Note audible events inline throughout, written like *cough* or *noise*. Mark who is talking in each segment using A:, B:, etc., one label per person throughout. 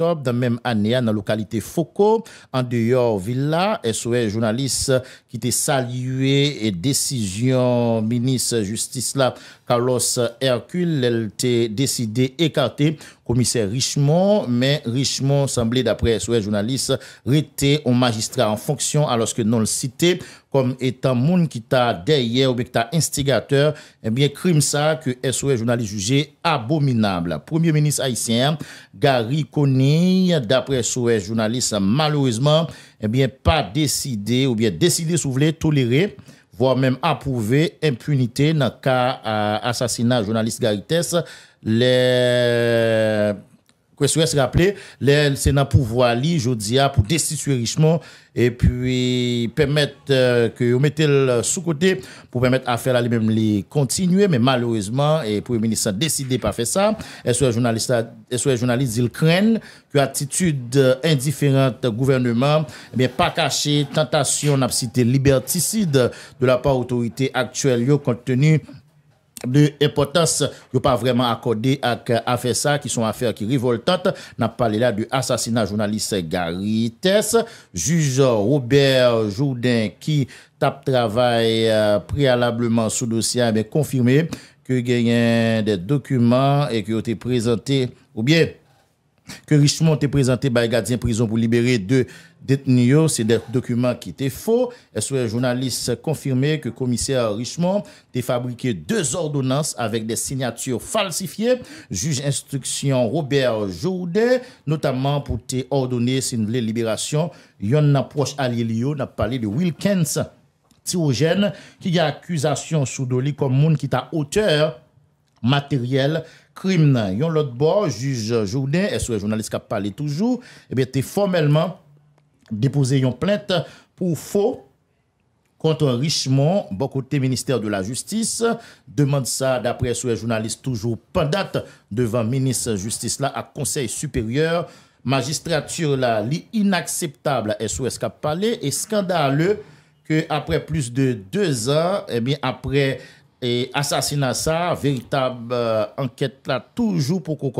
A: Dans la même année dans la localité Foucault, en dehors Villa SOS journaliste qui était salué et décision ministre justice là Carlos Hercule elle était décidé écarter commissaire Richemont mais Richemont semblait d'après SOS journaliste rester un magistrat en fonction alors que non le cité kom etan moun ki ta deye ou bek ta instigateur, ebyen krim sa ke SOS e jounalist juje abominable. Premier menis Aisyen, Gari Koni, dapre SOS e jounalist malouezman, ebyen pa deside oubyen deside sou vle tolere, vo a mem apouve impunite nan ka euh, asasina jounalist Gari Tess, le... Kouessoué se Sénat c'est dans pouvoir li, jodi pour destituer Richmond et puis permettre euh, que vous mettez le euh, sous-côté pour permettre à faire lui-même les continuer, mais malheureusement, et pour ministre décidé pas faire ça, Les journalistes craignent journaliste, que attitude euh, indifférente du gouvernement, ne pas caché. tentation, n'a liberticide de la part autorité actuelle, compte tenu De impotens yo pa vreman akode ak afesa ki son afer ki rivoltante, nan pale la du asasina jounaliste Garites. Juge Robert Jourdain ki tap travay euh, prealableman sou dosya, konfirme ke genyen de dokuman e ki yo te prezante ou bien ke Richemont te prezante bay Gadiens prison pou libere de détenus. C'est des documents qui étaient faux. Est-ce que les journalistes confirmé que le commissaire Richemont a fabriqué deux ordonnances avec des signatures falsifiées? Juge instruction Robert Jourdain, notamment pour te ordonner, si libération, il y a une approche à a parlé de Wilkins Tyrogène, qui a accusation sous Dolly comme monde qui est auteur matériel crime. Yon l'autre bord, juge Jourdain, est-ce que journaliste qui a parlé toujours, eh bien, formellement déposé une plainte pour faux contre Richemont, beaucoup de ministère de la Justice. Demande ça d'après ce journaliste toujours pendant devant ministre Justice là à Conseil supérieur. Magistrature là, l'inacceptable SOS Cap Palais et scandaleux que après plus de deux ans, eh bien après et assassinat ça, véritable euh, enquête là, toujours pour qu'on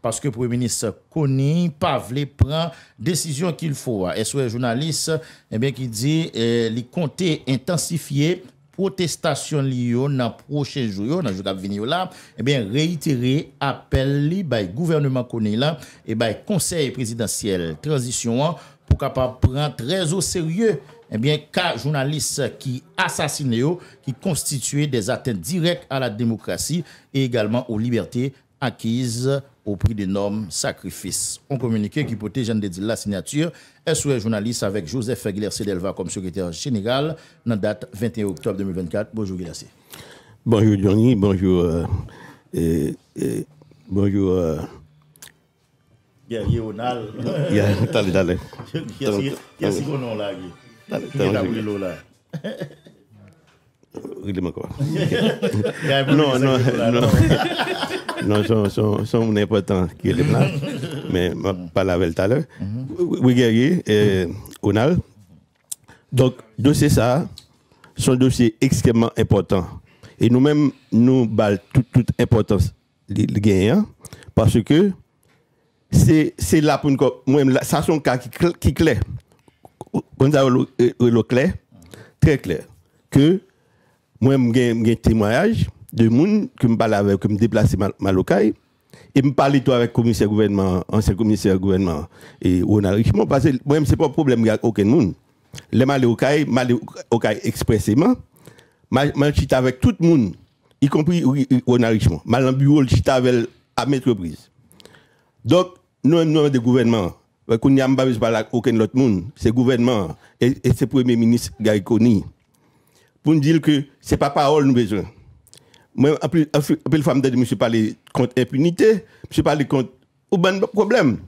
A: parce que le Premier ministre Kony Pavle prend décision qu'il faut. Et sur les journalistes, eh bien, qui dit, eh, les les compter intensifier protestasyon li yo nan proche jou yo, nan joug ap vini yo la, ebyen eh reyitere apel li bay gouvernement koni la, ebay konsey presidansyel. Transisyon an, pou kap ap pran trezo serye, ebyen eh ka jounalist ki asasine yo, ki konstituye de zaten direk a la demokrasi e egalman ou liberté akize. au prix des normes sacrifices. On communiqué qui portait Jean Dédil la signature, S.O.S. journaliste avec Joseph fegler Sedelva comme secrétaire général, dans la date 21 octobre 2024. Bonjour Guilacé.
B: Bonjour Johnny, bonjour. Euh, et, et, bonjour. Euh...
A: Guerrier Onal. Guerrier, t'allez, t'allez. Qu'est-ce qu'on a là, Guerrier?
B: *laughs* non non non *laughs* non son sont son est là mais pas la belle tout à l'heure. Wigeri mhm. et Onal. Donc dossier ça, son dossier extrêmement important et nous-mêmes nous balle toute importance gagnant hein. parce que c'est c'est là pour moi ça c'est un cas qui est clair. On a le clair très clair que moi, j'ai des témoignage de monde que me parle avec, que me déplace mal et me parle toi avec le commissaire gouvernement, ancien commissaire gouvernement, et Ronald Richemont, parce que moi, c'est pas un problème avec aucun monde. Les mal au mal au expressément, mal chita avec tout le monde, y compris Ronald Richemont, mal en bureau, chita avec à entreprise. Donc, nous, nous, des gouvernements, qu'on n'y a pas besoin avec aucun autre monde, c'est gouvernement, et, et c'est premier ministre Gaïkoni pour nous dire que ce n'est pas parole nous besoin. Moi, en plus, le femme ne monsieur parler contre impunité, monsieur parler contre le ben problème.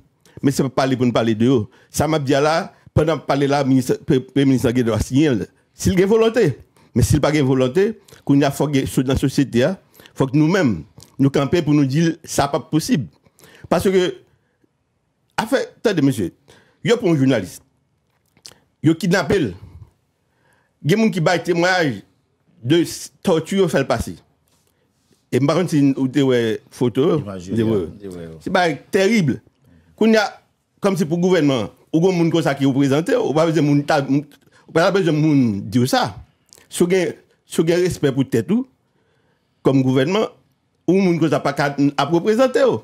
B: Mais c'est pas pour nous parler de Ça m'a dit là, pendant parler là, le premier ministre doit signer, s'il a volonté. Mais s'il n'a pas de volonté, qu'on a faut dans la société, il hein, faut que nous-mêmes, nous camper pour nous dire que ce n'est pas possible. Parce que, de monsieur, il y a pour un journaliste, il a kidnappé. gen moun ki baye temoyaj de tortur fèl pasi. E mbaron si ou te wè foto, se baye terible. Koun ya, kom se pou gouvenman, ou goun moun konsa ki ou prezante, ou pa vezè moun diyo sa, sou gen respèp pou tètou, kom gouvenman, ou moun konsa pa apre prezante yo.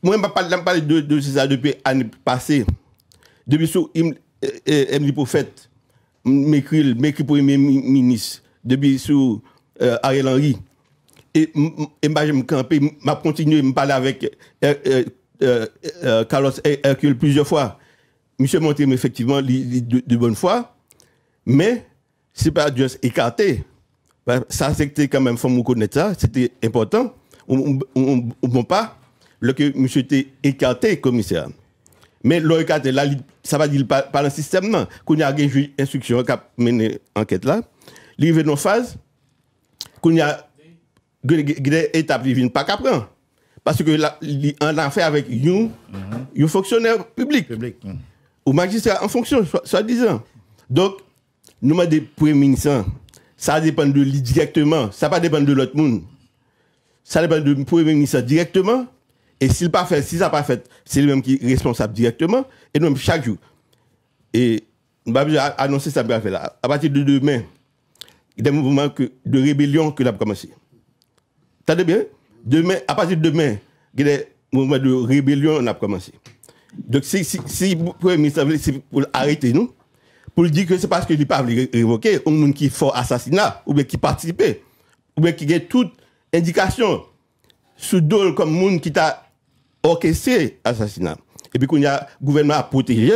B: Mwen pa palèm palè de se sa depè anè pasè, depè sou em eh, eh, li pou fèt m'écrit le premier ministre depuis sous Ariel Henry et je me m'a continué me parler avec Carlos Hercule plusieurs fois monsieur monté effectivement de, de, bonne foi mais c'est pas juste écarté ça c'était quand même faut me connaître ça c'était important on, ne peut pas le que monsieur était écarté commissaire Men lorikate la li, sa pa di li paran sistem nan, koun ya genjou instruksyon kap menen anket la, li venon faz, koun ya genjou etap li vin pa kapran, paske li an la fe avèk yon, yon foksyonèr publik, mm. ou magistrat an foksyon, sa dizan. Donk, nouman de pou eminisan, sa depan de li direktman, sa pa depan de lot moun, sa depan de pou eminisan direktman, Et s'il pas fait, si ça pas fait, c'est lui-même qui est responsable directement. Et nous, chaque jour. Et nous bah, avons annoncé ça, fait À partir de demain, il y a des mouvements de rébellion qui ont commencé. T'as bien? Demain, à partir de demain, il y a des mouvements de rébellion qui a commencé. Donc, si, vous si le pour arrêter nous, pour dire que c'est parce qu'il n'est pas révoqué, un monde qui fait assassinat, ou bien qui participait, ou bien qui a toute indication sous dos comme monde qui t'a orchestré assassinat. Et puis, quand il y a le gouvernement à protéger,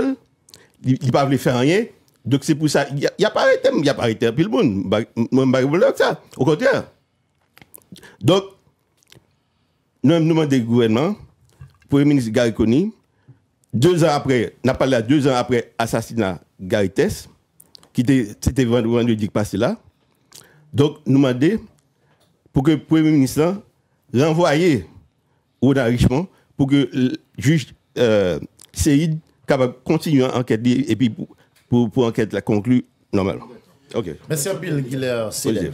B: il ne peut faire rien. Donc, c'est pour ça, il n'y a, a, pas arrêté, il n'y a pas arrêté, puis le monde, bah, je ça. Au contraire. Donc, nous avons demandé au gouvernement, le Premier ministre Gariconi, deux ans après, n'a parlé deux ans après l'assassinat Tess, qui était vendredi passé là. Donc, nous demandons pour que le Premier ministre renvoie au Richemont pour que le juge euh, soit capable continuer l'enquête et puis pour, pour, la conclue normalement. OK.
A: Merci à Bill Guiller, c'est